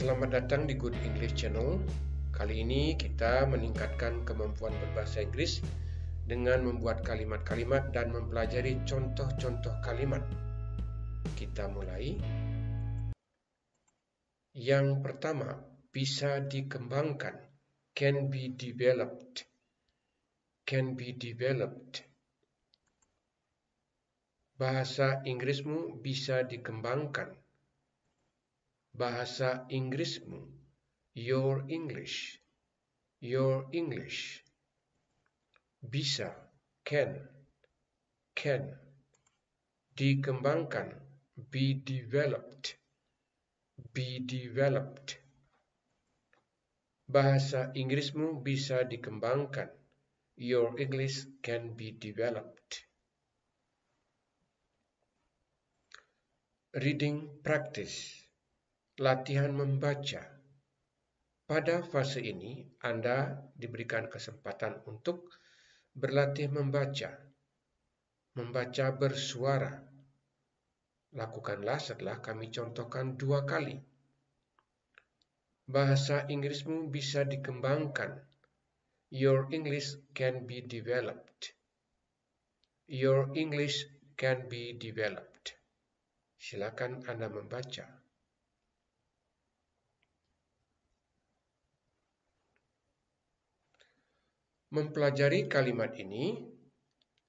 Selamat datang di Good English Channel. Kali ini kita meningkatkan kemampuan berbahasa Inggris dengan membuat kalimat-kalimat dan mempelajari contoh-contoh kalimat. Kita mulai. Yang pertama, bisa dikembangkan, can be developed. Can be developed. Bahasa Inggrismu bisa dikembangkan, bahasa Inggrismu, your English, your English. Bisa, can, can. Dikembangkan, be developed, be developed. Bahasa Inggrismu bisa dikembangkan. Your English can be developed. Reading practice latihan membaca. Pada fase ini, Anda diberikan kesempatan untuk berlatih membaca, membaca bersuara. Lakukanlah setelah kami contohkan dua kali. Bahasa Inggrismu bisa dikembangkan. Your English can be developed. Your English can be developed. Silakan Anda membaca. mempelajari kalimat ini,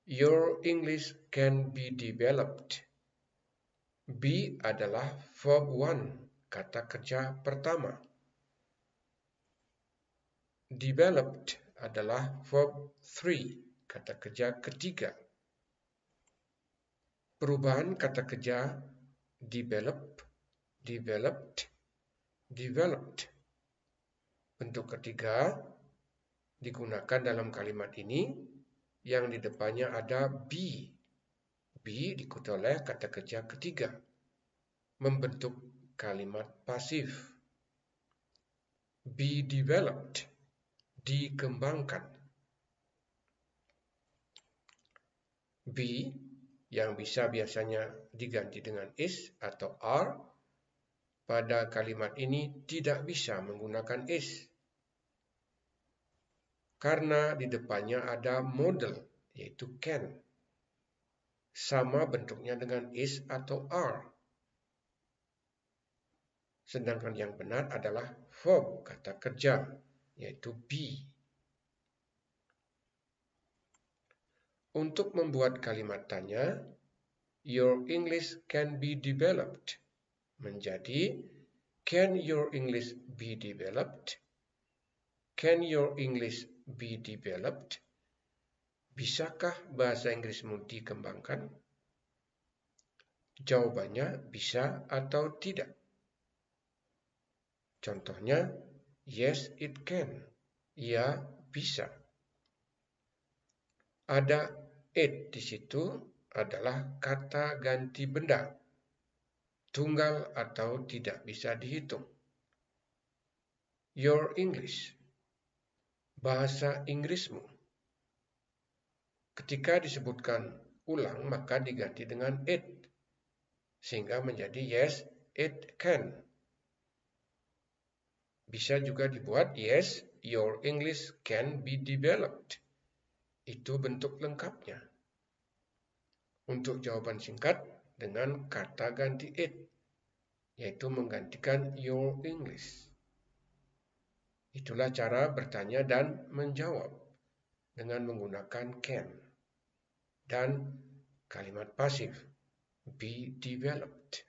your English can be developed. Be adalah verb one, kata kerja pertama. Developed adalah verb three, kata kerja ketiga. Perubahan kata kerja develop, developed, developed. Bentuk ketiga digunakan dalam kalimat ini yang di depannya ada be. Be diikuti oleh kata kerja ketiga. Membentuk kalimat pasif. Be developed. Dikembangkan. Be yang bisa biasanya diganti dengan is atau are, pada kalimat ini tidak bisa menggunakan is karena di depannya ada model yaitu can. Sama bentuknya dengan is atau are. Sedangkan yang benar adalah verb, kata kerja, yaitu be. Untuk membuat kalimat tanya, your English can be developed menjadi can your English be developed? Can your English be developed? Bisakah bahasa Inggrismu dikembangkan? Jawabannya bisa atau tidak. Contohnya, yes it can. Ya, bisa. Ada it di situ adalah kata ganti benda. Tunggal atau tidak bisa dihitung. Your English bahasa Inggrismu. Ketika disebutkan ulang, maka diganti dengan it, sehingga menjadi yes, it can. Bisa juga dibuat yes, your English can be developed. Itu bentuk lengkapnya. Untuk jawaban singkat dengan kata ganti it, yaitu menggantikan your English. Itulah cara bertanya dan menjawab dengan menggunakan can. Dan kalimat pasif be developed.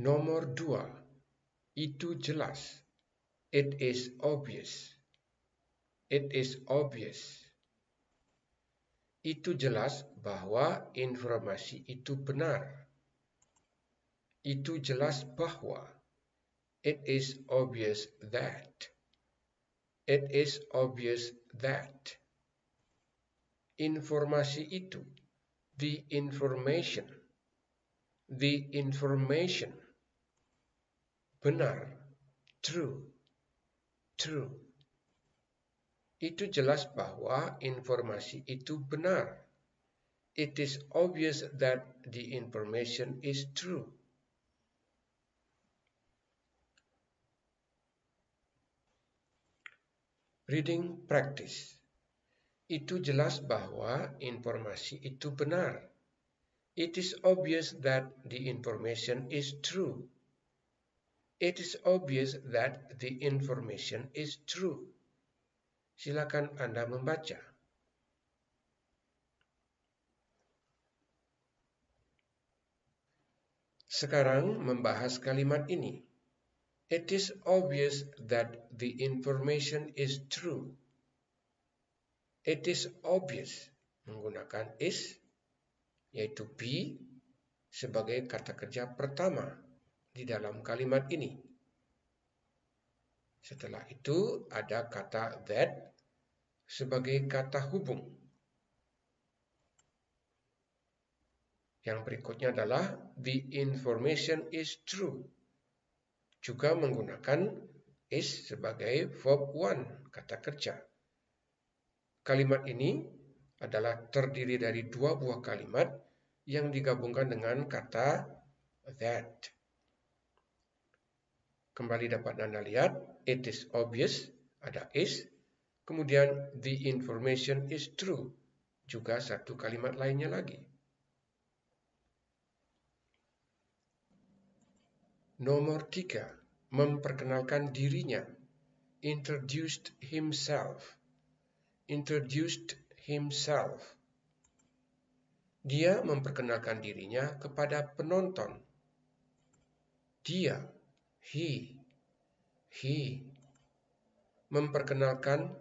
Nomor dua, itu jelas. It is obvious. It is obvious. Itu jelas bahwa informasi itu benar. Itu jelas bahwa It is obvious that. It is obvious that. Informasi itu. The information. The information. Benar. True. True. Itu jelas bahwa informasi itu benar. It is obvious that the information is true. reading practice. Itu jelas bahwa informasi itu benar. It is obvious that the information is true. It is obvious that the information is true. Silakan Anda membaca. Sekarang membahas kalimat ini it is obvious that the information is true. It is obvious menggunakan is yaitu be sebagai kata kerja pertama di dalam kalimat ini. Setelah itu ada kata that sebagai kata hubung. Yang berikutnya adalah the information is true juga menggunakan is sebagai verb one, kata kerja. Kalimat ini adalah terdiri dari dua buah kalimat yang digabungkan dengan kata that. Kembali dapat Anda lihat, it is obvious, ada is. Kemudian, the information is true, juga satu kalimat lainnya lagi. Nomor tiga, memperkenalkan dirinya. Introduced himself. Introduced himself. Dia memperkenalkan dirinya kepada penonton. Dia, he, he. Memperkenalkan,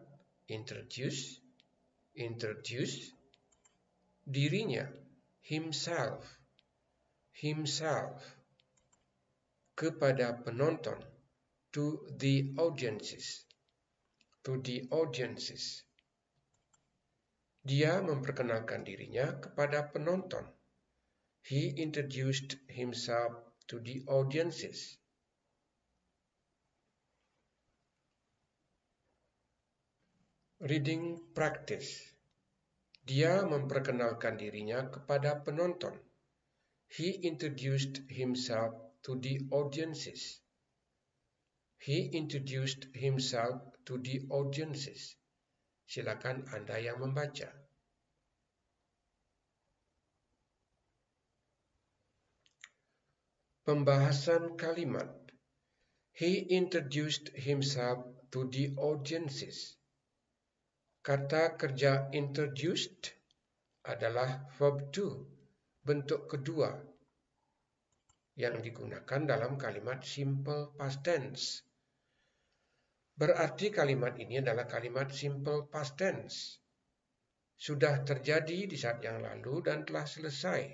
introduce, introduce. Dirinya, himself, himself kepada penonton to the audiences to the audiences dia memperkenalkan dirinya kepada penonton he introduced himself to the audiences reading practice dia memperkenalkan dirinya kepada penonton he introduced himself to the audiences. He introduced himself to the audiences. Silakan Anda yang membaca. Pembahasan kalimat He introduced himself to the audiences. Kata kerja introduced adalah verb to, bentuk kedua yang digunakan dalam kalimat simple past tense. Berarti kalimat ini adalah kalimat simple past tense. Sudah terjadi di saat yang lalu dan telah selesai.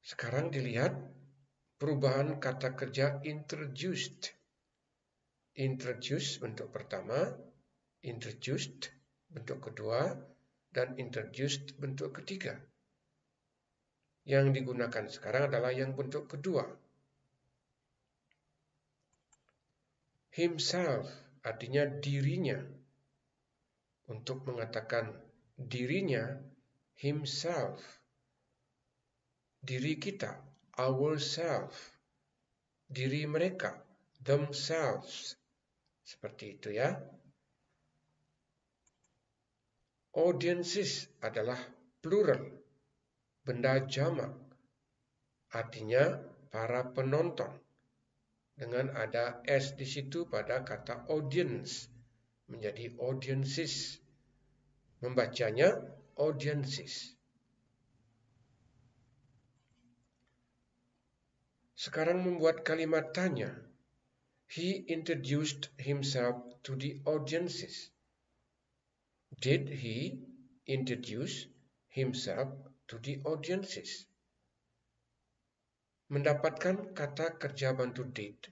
Sekarang dilihat perubahan kata kerja introduced. Introduced bentuk pertama, introduced bentuk kedua, dan introduced bentuk ketiga. Yang digunakan sekarang adalah yang bentuk kedua. Himself artinya dirinya. Untuk mengatakan dirinya, himself. Diri kita, ourself. Diri mereka, themselves. Seperti itu ya. Audiences adalah plural benda jamak, artinya para penonton. Dengan ada S di situ pada kata audience, menjadi audiences. Membacanya audiences. Sekarang membuat kalimat tanya. He introduced himself to the audiences. Did he introduce himself to the audiences. Mendapatkan kata kerja bantu did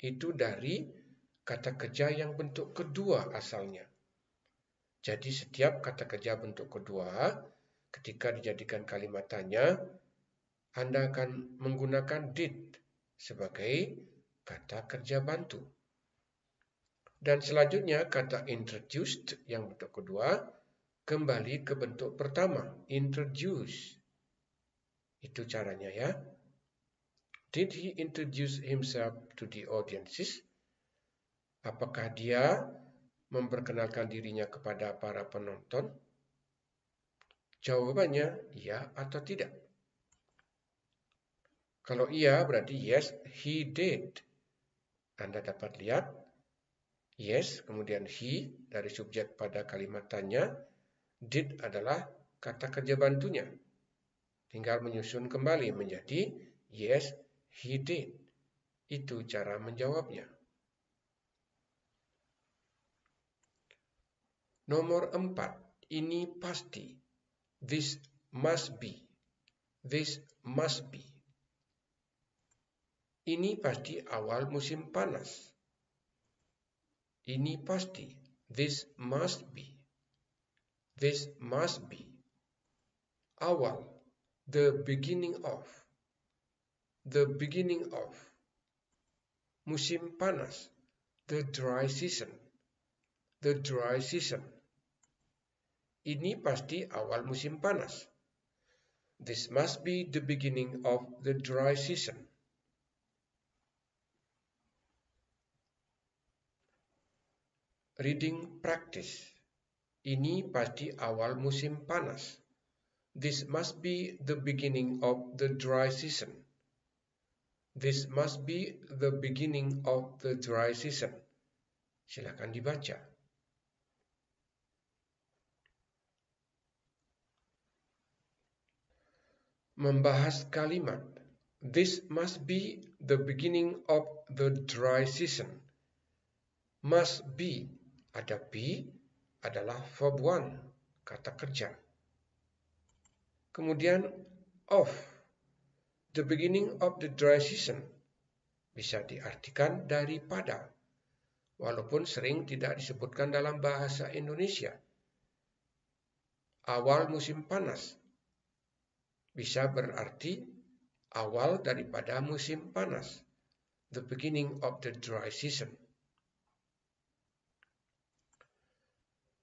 itu dari kata kerja yang bentuk kedua asalnya. Jadi setiap kata kerja bentuk kedua ketika dijadikan kalimat tanya anda akan menggunakan did sebagai kata kerja bantu. Dan selanjutnya kata introduced yang bentuk kedua kembali ke bentuk pertama, introduce. Itu caranya ya. Did he introduce himself to the audiences? Apakah dia memperkenalkan dirinya kepada para penonton? Jawabannya ya atau tidak. Kalau iya berarti yes, he did. Anda dapat lihat yes, kemudian he dari subjek pada kalimat tanya, Did adalah kata kerja bantunya. Tinggal menyusun kembali menjadi yes, he did. Itu cara menjawabnya. Nomor empat, ini pasti. This must be. This must be. Ini pasti awal musim panas. Ini pasti. This must be. This must be awal the beginning of the beginning of musim panas the dry season the dry season ini pasti awal musim panas this must be the beginning of the dry season reading practice Ini pasti awal musim panas. This must be the beginning of the dry season. This must be the beginning of the dry season. Silakan dibaca. Membahas kalimat This must be the beginning of the dry season. Must be ada be adalah verb one, kata kerja. Kemudian of, the beginning of the dry season, bisa diartikan daripada, walaupun sering tidak disebutkan dalam bahasa Indonesia. Awal musim panas bisa berarti awal daripada musim panas, the beginning of the dry season.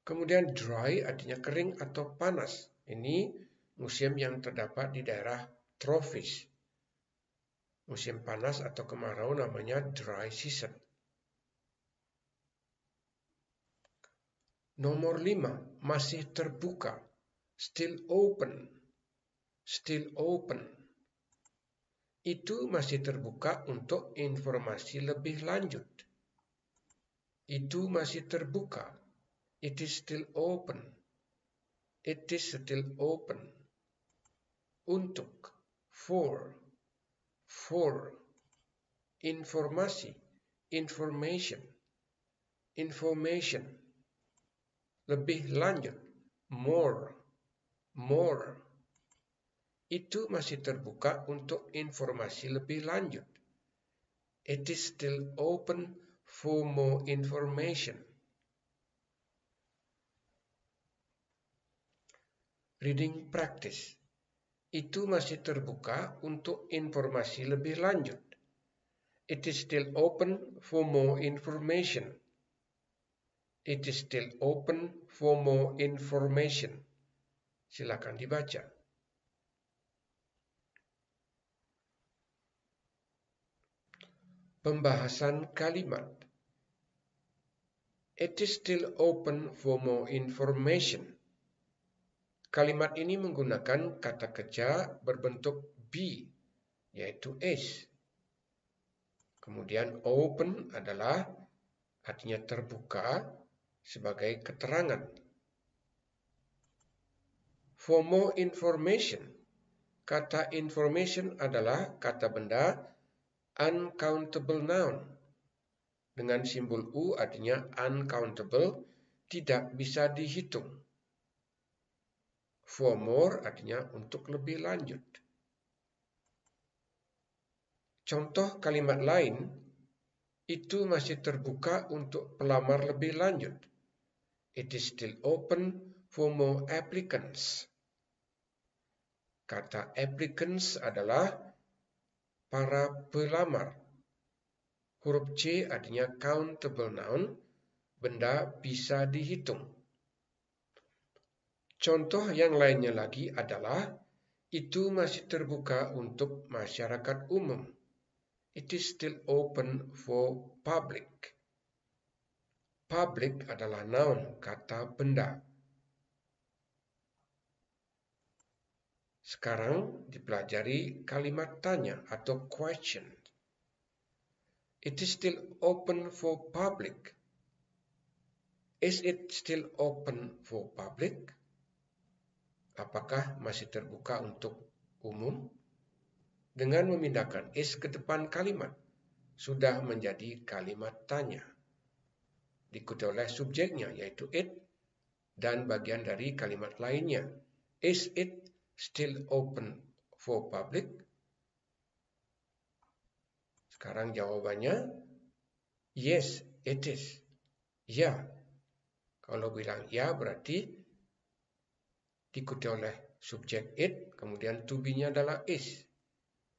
Kemudian dry artinya kering atau panas. Ini musim yang terdapat di daerah tropis. Musim panas atau kemarau namanya dry season. Nomor 5, masih terbuka. Still open. Still open. Itu masih terbuka untuk informasi lebih lanjut. Itu masih terbuka It is still open. It is still open. Untuk, for, for. Informasi, information, information. Lebih lanjut, more, more. Itu masih terbuka untuk informasi lebih lanjut. It is still open for more information. reading practice. Itu masih terbuka untuk informasi lebih lanjut. It is still open for more information. It is still open for more information. Silakan dibaca. Pembahasan kalimat. It is still open for more information. Kalimat ini menggunakan kata kerja berbentuk be, yaitu is. Kemudian open adalah artinya terbuka sebagai keterangan. For more information, kata information adalah kata benda uncountable noun. Dengan simbol U artinya uncountable, tidak bisa dihitung. For more artinya untuk lebih lanjut. Contoh kalimat lain itu masih terbuka untuk pelamar lebih lanjut. It is still open for more applicants. Kata applicants adalah para pelamar. Huruf C artinya countable noun, benda bisa dihitung. Contoh yang lainnya lagi adalah itu masih terbuka untuk masyarakat umum. It is still open for public. Public adalah noun, kata benda. Sekarang dipelajari kalimat tanya atau question. It is still open for public. Is it still open for public? apakah masih terbuka untuk umum? Dengan memindahkan is ke depan kalimat, sudah menjadi kalimat tanya. Diikuti oleh subjeknya, yaitu it, dan bagian dari kalimat lainnya. Is it still open for public? Sekarang jawabannya, yes, it is. Ya. Kalau bilang ya, berarti diikuti oleh subjek it, kemudian to be-nya adalah is.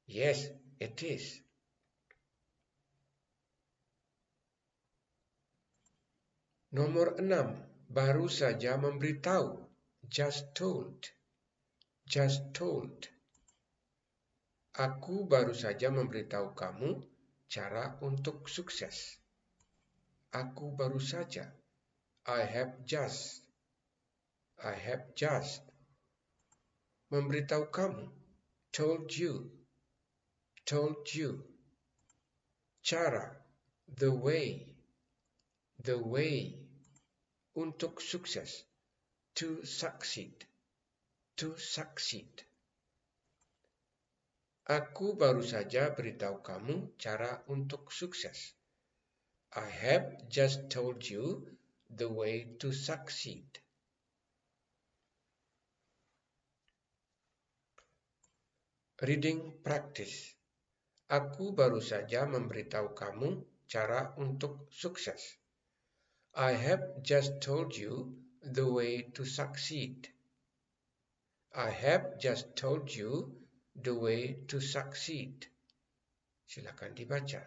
Yes, it is. Nomor enam, baru saja memberitahu, just told, just told. Aku baru saja memberitahu kamu cara untuk sukses. Aku baru saja. I have just I have just memberitahu kamu, told you, told you. Cara, the way, the way untuk sukses, to succeed, to succeed. Aku baru saja beritahu kamu cara untuk sukses. I have just told you the way to succeed. Reading Practice Aku baru saja memberitahu kamu cara untuk sukses. I have just told you the way to succeed. I have just told you the way to succeed. Silakan dibaca.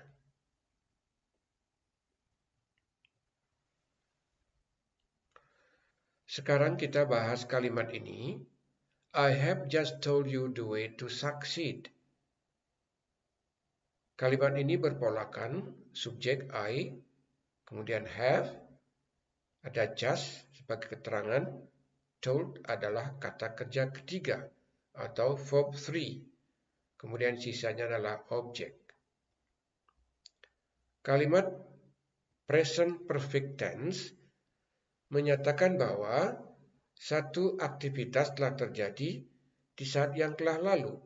Sekarang kita bahas kalimat ini I have just told you the way to succeed. Kalimat ini berpolakan subjek I, kemudian have, ada just sebagai keterangan, told adalah kata kerja ketiga atau verb three, Kemudian sisanya adalah objek. Kalimat present perfect tense menyatakan bahwa satu aktivitas telah terjadi di saat yang telah lalu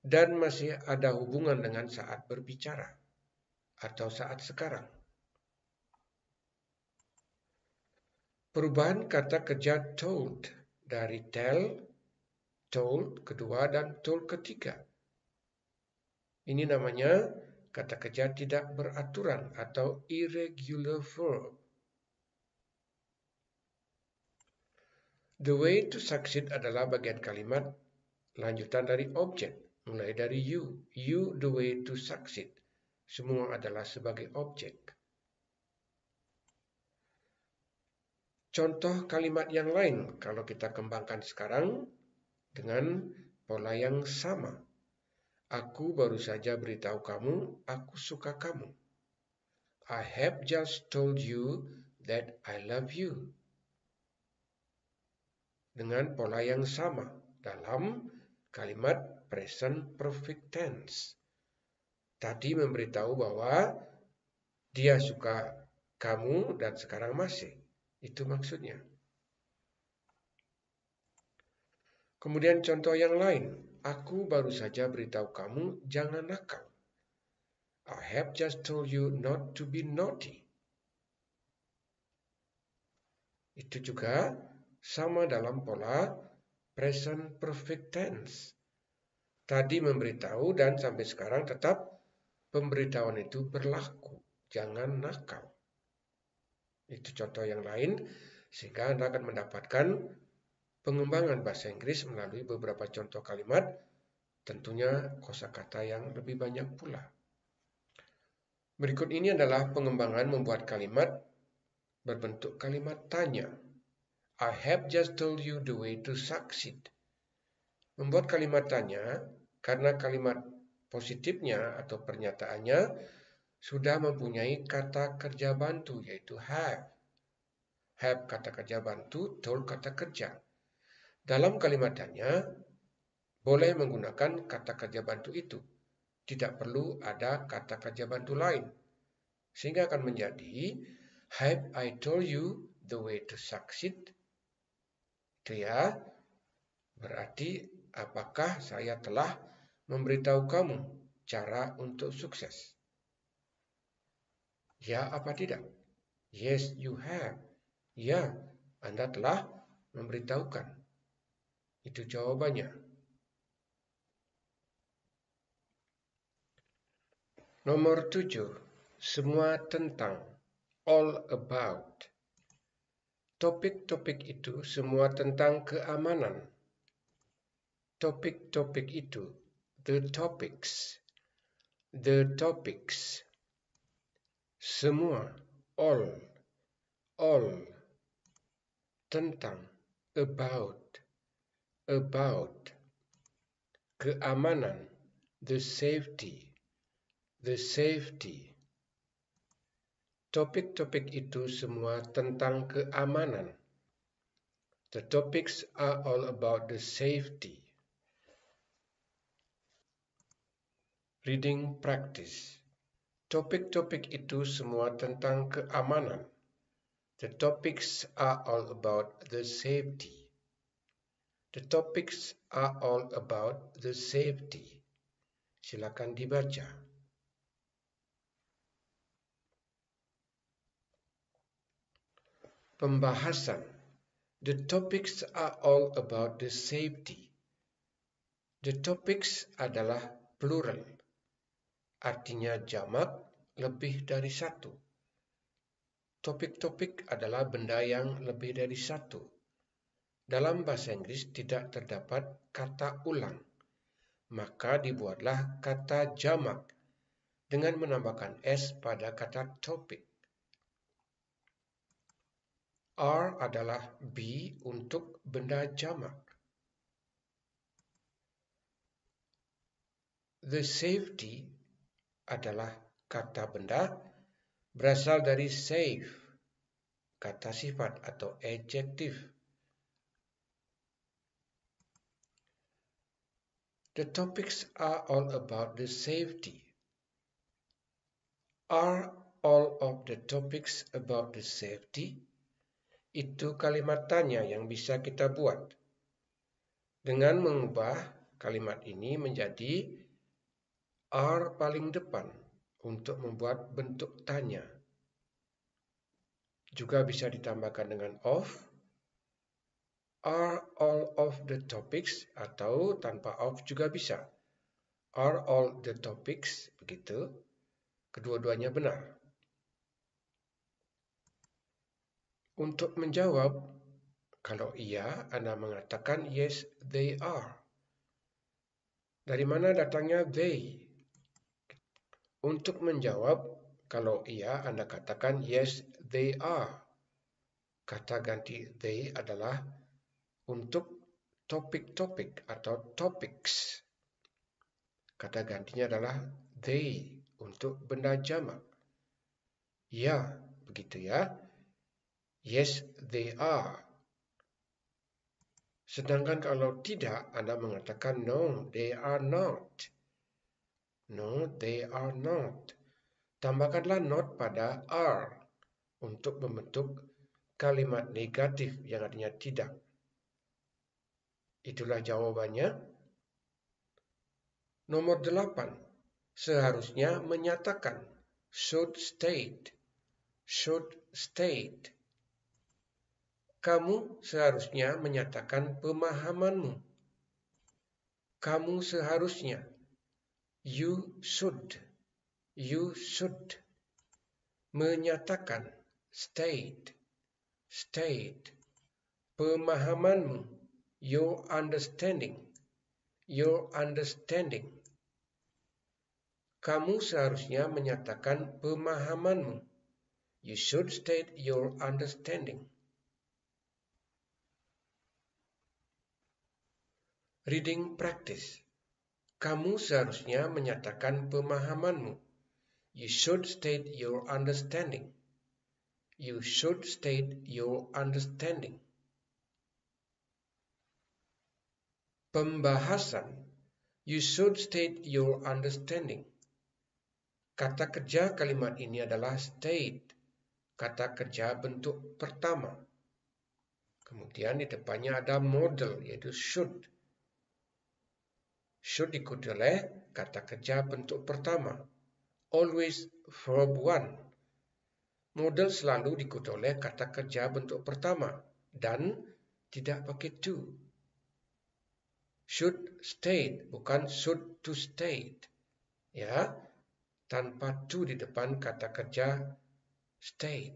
dan masih ada hubungan dengan saat berbicara atau saat sekarang. Perubahan kata kerja told dari tell, told kedua, dan told ketiga. Ini namanya kata kerja tidak beraturan atau irregular verb. The way to succeed adalah bagian kalimat lanjutan dari objek, mulai dari you. You the way to succeed. Semua adalah sebagai objek. Contoh kalimat yang lain kalau kita kembangkan sekarang dengan pola yang sama. Aku baru saja beritahu kamu, aku suka kamu. I have just told you that I love you dengan pola yang sama dalam kalimat present perfect tense. Tadi memberitahu bahwa dia suka kamu dan sekarang masih. Itu maksudnya. Kemudian contoh yang lain. Aku baru saja beritahu kamu jangan nakal. I have just told you not to be naughty. Itu juga sama dalam pola present perfect tense. Tadi memberitahu dan sampai sekarang tetap pemberitahuan itu berlaku. Jangan nakal. Itu contoh yang lain sehingga Anda akan mendapatkan pengembangan bahasa Inggris melalui beberapa contoh kalimat, tentunya kosakata yang lebih banyak pula. Berikut ini adalah pengembangan membuat kalimat berbentuk kalimat tanya I have just told you the way to succeed. Membuat kalimat tanya karena kalimat positifnya atau pernyataannya sudah mempunyai kata kerja bantu yaitu have. Have kata kerja bantu, told kata kerja. Dalam kalimat tanya boleh menggunakan kata kerja bantu itu. Tidak perlu ada kata kerja bantu lain. Sehingga akan menjadi have I told you the way to succeed dia ya. Berarti apakah saya telah memberitahu kamu cara untuk sukses? Ya apa tidak? Yes, you have. Ya, Anda telah memberitahukan. Itu jawabannya. Nomor tujuh, semua tentang, all about. Topik-topik itu semua tentang keamanan. Topik-topik itu, the topics, the topics. Semua, all, all. Tentang, about, about. Keamanan, the safety, the safety. Topik-topik itu semua tentang keamanan. The topics are all about the safety. Reading practice. Topik-topik itu semua tentang keamanan. The topics are all about the safety. The topics are all about the safety. Silakan dibaca. pembahasan. The topics are all about the safety. The topics adalah plural. Artinya jamak lebih dari satu. Topik-topik adalah benda yang lebih dari satu. Dalam bahasa Inggris tidak terdapat kata ulang. Maka dibuatlah kata jamak dengan menambahkan S pada kata topik. R adalah B untuk benda jamak. The safety adalah kata benda berasal dari safe, kata sifat atau adjective. The topics are all about the safety. Are all of the topics about the safety? Itu kalimat tanya yang bisa kita buat. Dengan mengubah kalimat ini menjadi are paling depan untuk membuat bentuk tanya. Juga bisa ditambahkan dengan of, are all of the topics atau tanpa of juga bisa. Are all the topics begitu? Kedua-duanya benar. Untuk menjawab, kalau iya, Anda mengatakan yes, they are. Dari mana datangnya they? Untuk menjawab, kalau iya, Anda katakan yes, they are. Kata ganti they adalah untuk topik-topik atau topics. Kata gantinya adalah they untuk benda jamak. Ya, begitu ya. Yes, they are. Sedangkan kalau tidak, Anda mengatakan no, they are not. No, they are not. Tambahkanlah not pada are untuk membentuk kalimat negatif yang artinya tidak. Itulah jawabannya. Nomor delapan, seharusnya menyatakan should state, should state. Kamu seharusnya menyatakan pemahamanmu. Kamu seharusnya. You should. You should. Menyatakan. State. State. Pemahamanmu. Your understanding. Your understanding. Kamu seharusnya menyatakan pemahamanmu. You should state your understanding. Reading practice. Kamu seharusnya menyatakan pemahamanmu. You should state your understanding. You should state your understanding. Pembahasan. You should state your understanding. Kata kerja kalimat ini adalah state. Kata kerja bentuk pertama. Kemudian di depannya ada model yaitu should should diikut oleh kata kerja bentuk pertama. Always verb one. Model selalu diikuti oleh kata kerja bentuk pertama dan tidak pakai to. Should stay bukan should to stay, Ya, tanpa to di depan kata kerja stay.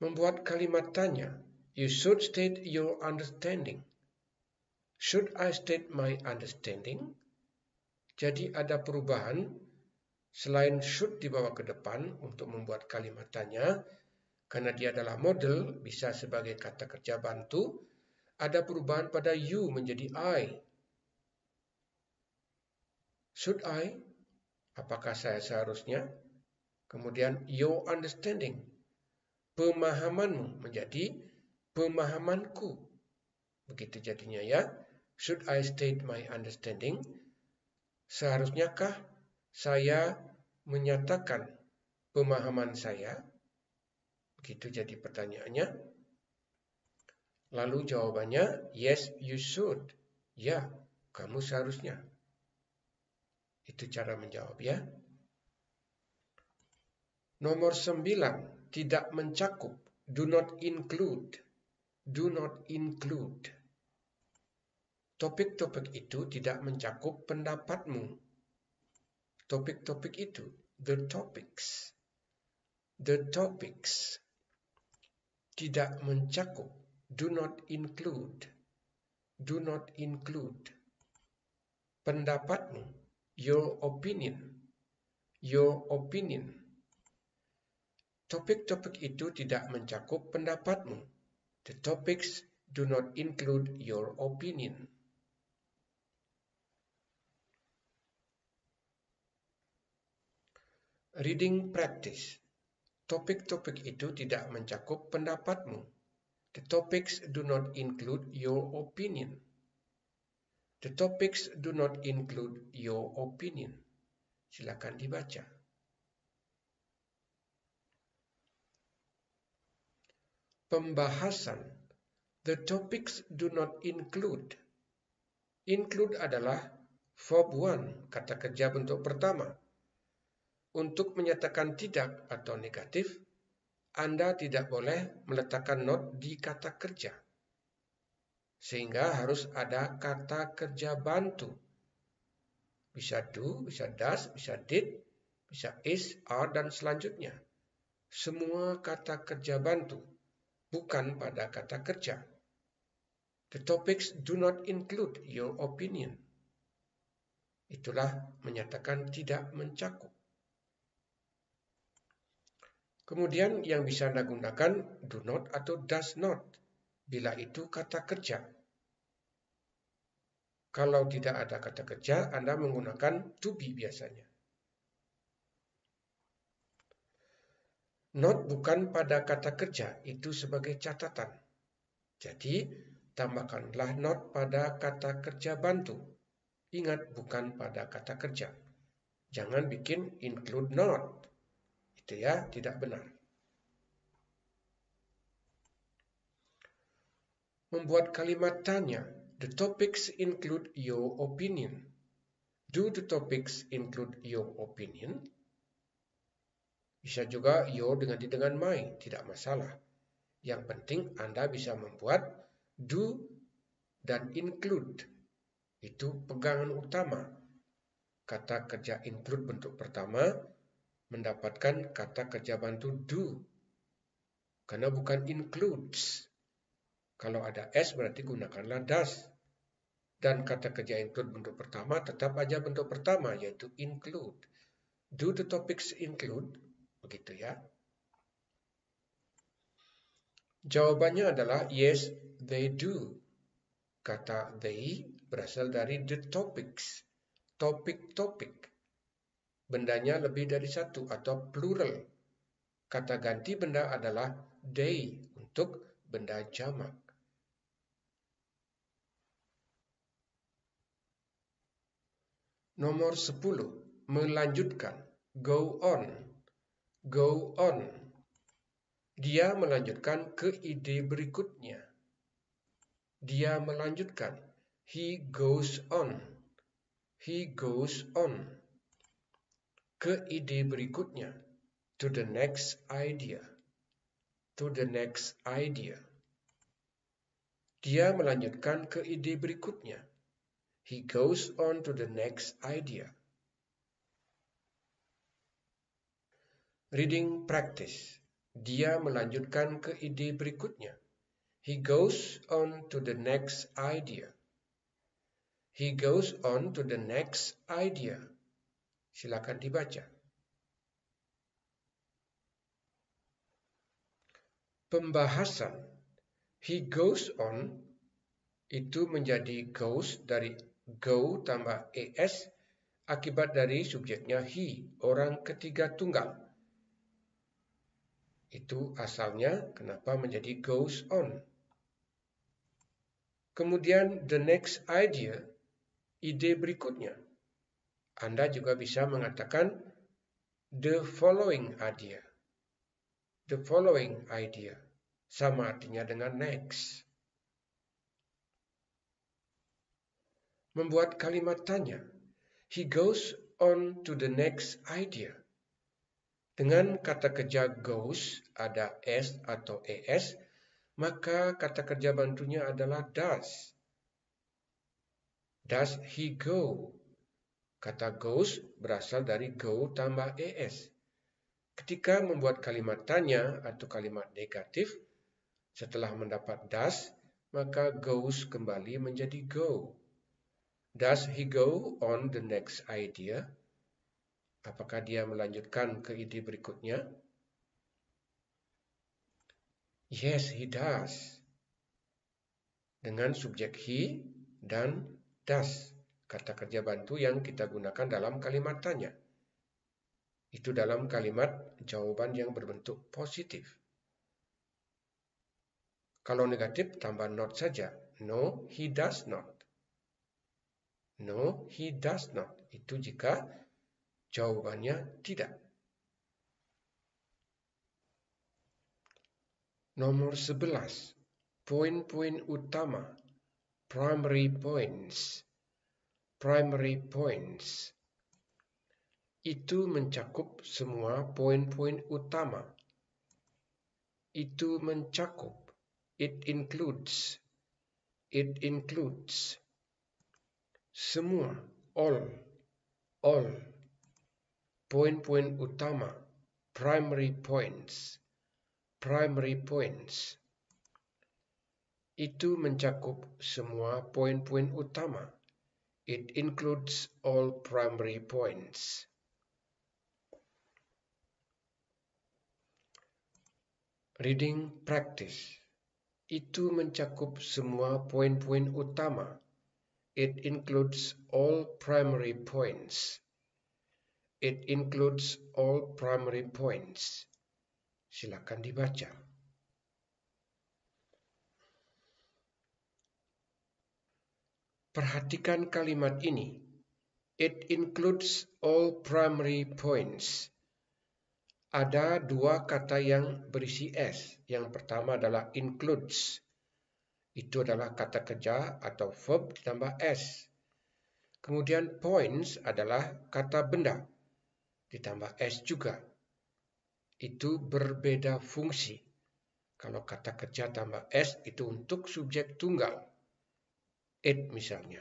Membuat kalimat tanya. You should state your understanding. Should I state my understanding? Jadi ada perubahan selain should dibawa ke depan untuk membuat kalimat tanya karena dia adalah model bisa sebagai kata kerja bantu ada perubahan pada you menjadi I. Should I? Apakah saya seharusnya? Kemudian your understanding. Pemahamanmu menjadi pemahamanku. Begitu jadinya ya. Should I state my understanding? Seharusnyakah saya menyatakan pemahaman saya? Begitu jadi pertanyaannya. Lalu jawabannya, yes, you should. Ya, kamu seharusnya. Itu cara menjawab ya. Nomor sembilan, tidak mencakup. Do not include. Do not include. Topik-topik itu tidak mencakup pendapatmu. Topik-topik itu, the topics. The topics tidak mencakup, do not include. Do not include pendapatmu, your opinion. Your opinion. Topik-topik itu tidak mencakup pendapatmu. The topics do not include your opinion. Reading practice. Topik-topik itu tidak mencakup pendapatmu. The topics do not include your opinion. The topics do not include your opinion. Silakan dibaca. Pembahasan The topics do not include. Include adalah verb one, kata kerja bentuk pertama untuk menyatakan tidak atau negatif, Anda tidak boleh meletakkan not di kata kerja. Sehingga harus ada kata kerja bantu. Bisa do, bisa does, bisa did, bisa is, are, dan selanjutnya. Semua kata kerja bantu, bukan pada kata kerja. The topics do not include your opinion. Itulah menyatakan tidak mencakup. Kemudian yang bisa Anda gunakan do not atau does not bila itu kata kerja. Kalau tidak ada kata kerja, Anda menggunakan to be biasanya. Not bukan pada kata kerja, itu sebagai catatan. Jadi, tambahkanlah not pada kata kerja bantu. Ingat, bukan pada kata kerja. Jangan bikin include not gitu tidak benar. Membuat kalimat tanya, the topics include your opinion. Do the topics include your opinion? Bisa juga your dengan di dengan my, tidak masalah. Yang penting Anda bisa membuat do dan include. Itu pegangan utama. Kata kerja include bentuk pertama, mendapatkan kata kerja bantu do. Karena bukan includes. Kalau ada S berarti gunakanlah das Dan kata kerja include bentuk pertama tetap aja bentuk pertama yaitu include. Do the topics include? Begitu ya. Jawabannya adalah yes, they do. Kata they berasal dari the topics. topic topic bendanya lebih dari satu atau plural. Kata ganti benda adalah they untuk benda jamak. Nomor 10. Melanjutkan. Go on. Go on. Dia melanjutkan ke ide berikutnya. Dia melanjutkan. He goes on. He goes on ke ide berikutnya. To the next idea. To the next idea. Dia melanjutkan ke ide berikutnya. He goes on to the next idea. Reading practice. Dia melanjutkan ke ide berikutnya. He goes on to the next idea. He goes on to the next idea. Silakan dibaca. Pembahasan he goes on itu menjadi goes dari go tambah es akibat dari subjeknya he, orang ketiga tunggal. Itu asalnya kenapa menjadi goes on. Kemudian the next idea, ide berikutnya. Anda juga bisa mengatakan the following idea. The following idea. Sama artinya dengan next. Membuat kalimat tanya. He goes on to the next idea. Dengan kata kerja goes, ada S atau ES, maka kata kerja bantunya adalah does. Does he go? Kata goes berasal dari go tambah es. Ketika membuat kalimat tanya atau kalimat negatif, setelah mendapat does, maka goes kembali menjadi go. Does he go on the next idea? Apakah dia melanjutkan ke ide berikutnya? Yes, he does. Dengan subjek he dan does kata kerja bantu yang kita gunakan dalam kalimat tanya. Itu dalam kalimat jawaban yang berbentuk positif. Kalau negatif, tambah not saja. No, he does not. No, he does not. Itu jika jawabannya tidak. Nomor 11. Poin-poin utama. Primary points primary points itu mencakup semua poin-poin utama. Itu mencakup. It includes. It includes. Semua. All. All. Poin-poin utama. Primary points. Primary points. Itu mencakup semua poin-poin utama. It includes all primary points. Reading practice. Itu mencakup semua poin-poin utama. It includes all primary points. It includes all primary points. Silakan dibaca. Perhatikan kalimat ini. It includes all primary points. Ada dua kata yang berisi S. Yang pertama adalah includes. Itu adalah kata kerja atau verb ditambah S. Kemudian points adalah kata benda ditambah S juga. Itu berbeda fungsi. Kalau kata kerja tambah S itu untuk subjek tunggal it misalnya.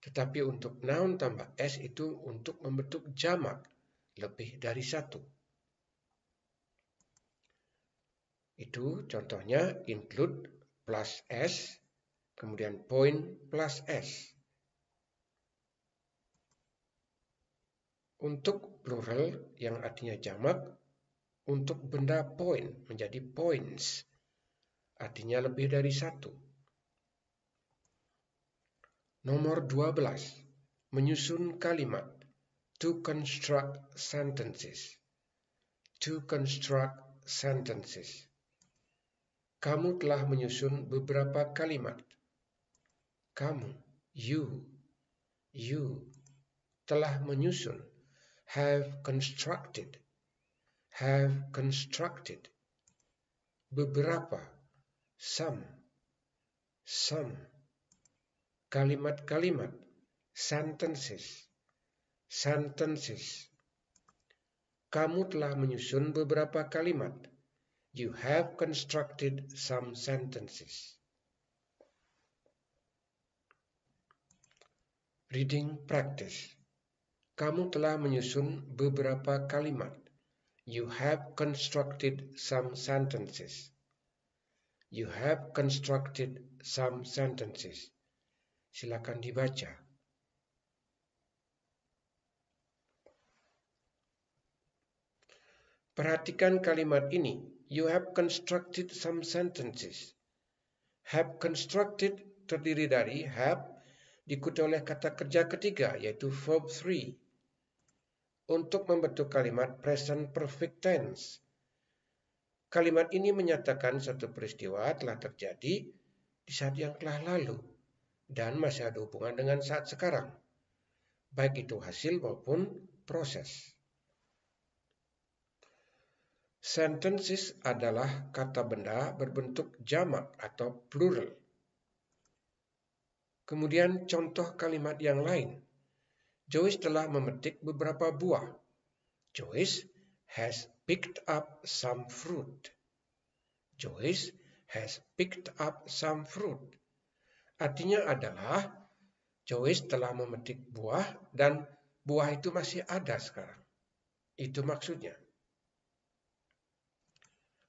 Tetapi untuk noun tambah s itu untuk membentuk jamak lebih dari satu. Itu contohnya include plus s, kemudian point plus s. Untuk plural yang artinya jamak, untuk benda point menjadi points, artinya lebih dari satu. Nomor 12. Menyusun kalimat. To construct sentences. To construct sentences. Kamu telah menyusun beberapa kalimat. Kamu, you, you, telah menyusun, have constructed, have constructed. Beberapa, some, some kalimat-kalimat, sentences, sentences. Kamu telah menyusun beberapa kalimat. You have constructed some sentences. Reading practice. Kamu telah menyusun beberapa kalimat. You have constructed some sentences. You have constructed some sentences. Silakan dibaca. Perhatikan kalimat ini. You have constructed some sentences. Have constructed terdiri dari have diikuti oleh kata kerja ketiga yaitu verb 3 untuk membentuk kalimat present perfect tense. Kalimat ini menyatakan satu peristiwa telah terjadi di saat yang telah lalu dan masih ada hubungan dengan saat sekarang, baik itu hasil maupun proses. Sentences adalah kata benda berbentuk jamak atau plural. Kemudian contoh kalimat yang lain. Joyce telah memetik beberapa buah. Joyce has picked up some fruit. Joyce has picked up some fruit. Artinya adalah Joyce telah memetik buah dan buah itu masih ada sekarang. Itu maksudnya.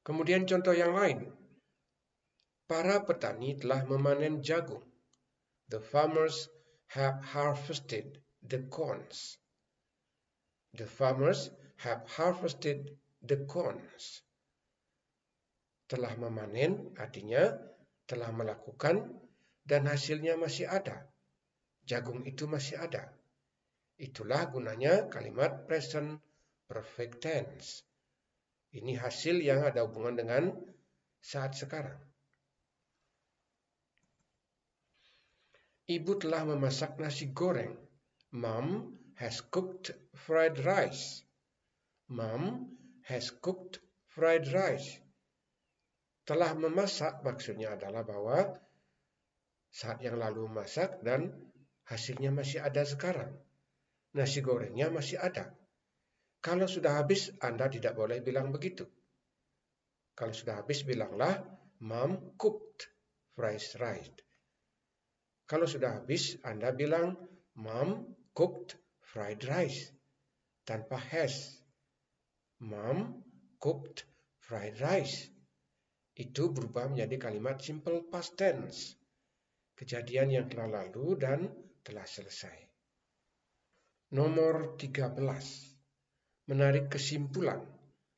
Kemudian contoh yang lain. Para petani telah memanen jagung. The farmers have harvested the corns. The farmers have harvested the corns. Telah memanen artinya telah melakukan dan hasilnya masih ada. Jagung itu masih ada. Itulah gunanya kalimat present perfect tense. Ini hasil yang ada hubungan dengan saat sekarang. Ibu telah memasak nasi goreng. Mom has cooked fried rice. Mom has cooked fried rice. Telah memasak maksudnya adalah bahwa saat yang lalu masak dan hasilnya masih ada sekarang. Nasi gorengnya masih ada. Kalau sudah habis, Anda tidak boleh bilang begitu. Kalau sudah habis, bilanglah, Mom cooked fried rice. Kalau sudah habis, Anda bilang, Mom cooked fried rice. Tanpa has. Mom cooked fried rice. Itu berubah menjadi kalimat simple past tense kejadian yang telah lalu dan telah selesai. Nomor 13. Menarik kesimpulan.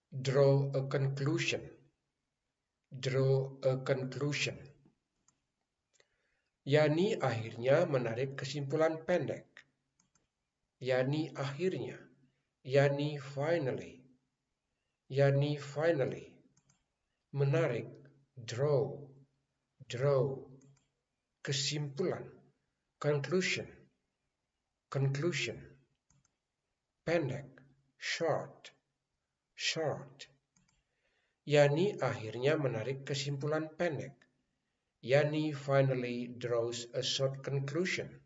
Draw a conclusion. Draw a conclusion. Yani akhirnya menarik kesimpulan pendek. Yani akhirnya. Yani finally. Yani finally. Menarik. Draw. Draw kesimpulan conclusion conclusion pendek short short Yani akhirnya menarik kesimpulan pendek Yani finally draws a short conclusion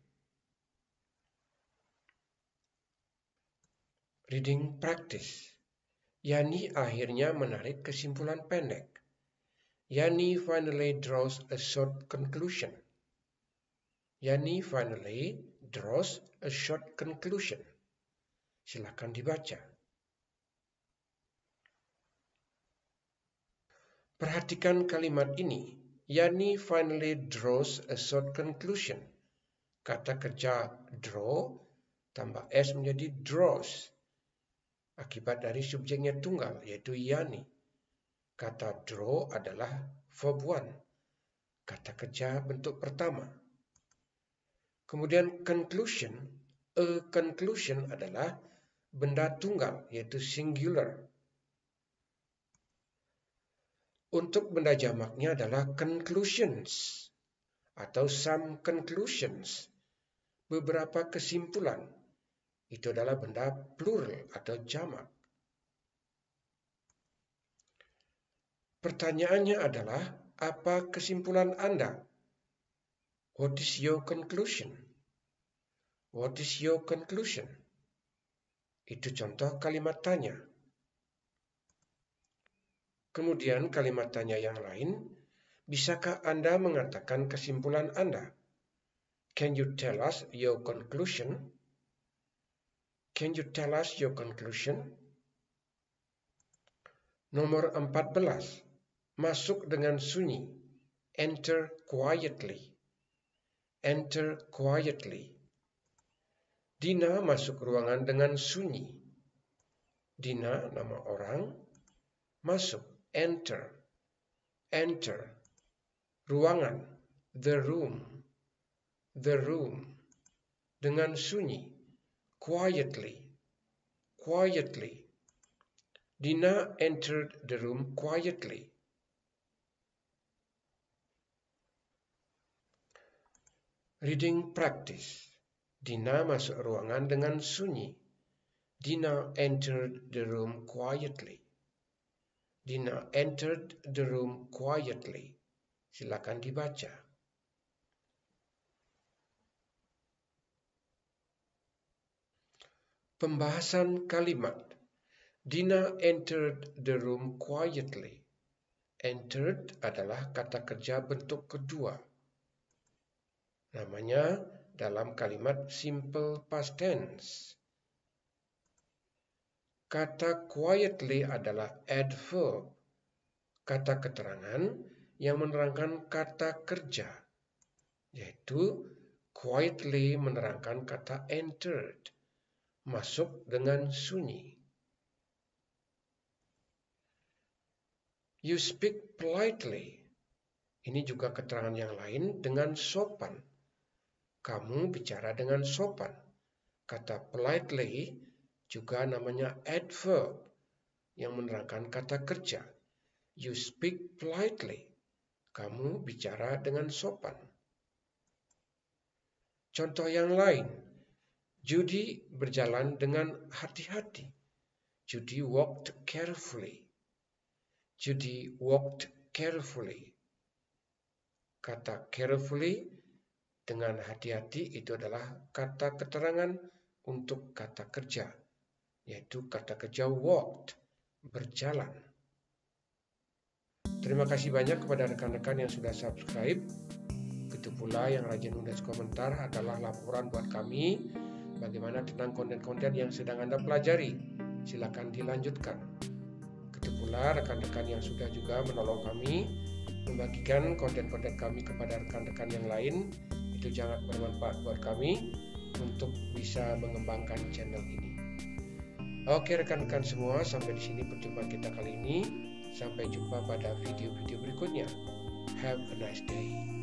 reading practice Yani akhirnya menarik kesimpulan pendek Yani finally draws a short conclusion Yani finally draws a short conclusion. Silakan dibaca. Perhatikan kalimat ini. Yani finally draws a short conclusion. Kata kerja draw tambah s menjadi draws. Akibat dari subjeknya tunggal, yaitu yani. Kata draw adalah verb one. Kata kerja bentuk pertama. Kemudian conclusion, a conclusion adalah benda tunggal yaitu singular. Untuk benda jamaknya adalah conclusions atau some conclusions, beberapa kesimpulan. Itu adalah benda plural atau jamak. Pertanyaannya adalah, apa kesimpulan Anda? What is your conclusion? What is your conclusion? Itu contoh kalimat tanya. Kemudian kalimat tanya yang lain, bisakah Anda mengatakan kesimpulan Anda? Can you tell us your conclusion? Can you tell us your conclusion? Nomor 14. Masuk dengan sunyi. Enter quietly. Enter quietly. Dina masuk ruangan dengan sunyi. Dina nama orang, masuk enter. Enter. Ruangan the room. The room. Dengan sunyi, quietly. Quietly. Dina entered the room quietly. Reading practice. Dina masuk ruangan dengan sunyi. Dina entered the room quietly. Dina entered the room quietly. Silakan dibaca. Pembahasan kalimat Dina entered the room quietly. Entered adalah kata kerja bentuk kedua. Namanya dalam kalimat simple past tense. Kata quietly adalah adverb, kata keterangan yang menerangkan kata kerja, yaitu quietly menerangkan kata entered, masuk dengan sunyi. You speak politely. Ini juga keterangan yang lain dengan sopan kamu bicara dengan sopan. Kata politely juga namanya adverb yang menerangkan kata kerja. You speak politely. Kamu bicara dengan sopan. Contoh yang lain, Judy berjalan dengan hati-hati. Judy walked carefully. Judy walked carefully. Kata carefully dengan hati-hati itu adalah kata keterangan untuk kata kerja, yaitu kata kerja walked, berjalan. Terima kasih banyak kepada rekan-rekan yang sudah subscribe. Begitu pula yang rajin menulis komentar adalah laporan buat kami bagaimana tentang konten-konten yang sedang Anda pelajari. Silakan dilanjutkan. Begitu pula rekan-rekan yang sudah juga menolong kami membagikan konten-konten kami kepada rekan-rekan yang lain itu sangat bermanfaat buat kami untuk bisa mengembangkan channel ini. Oke rekan-rekan semua, sampai di sini perjumpaan kita kali ini. Sampai jumpa pada video-video berikutnya. Have a nice day.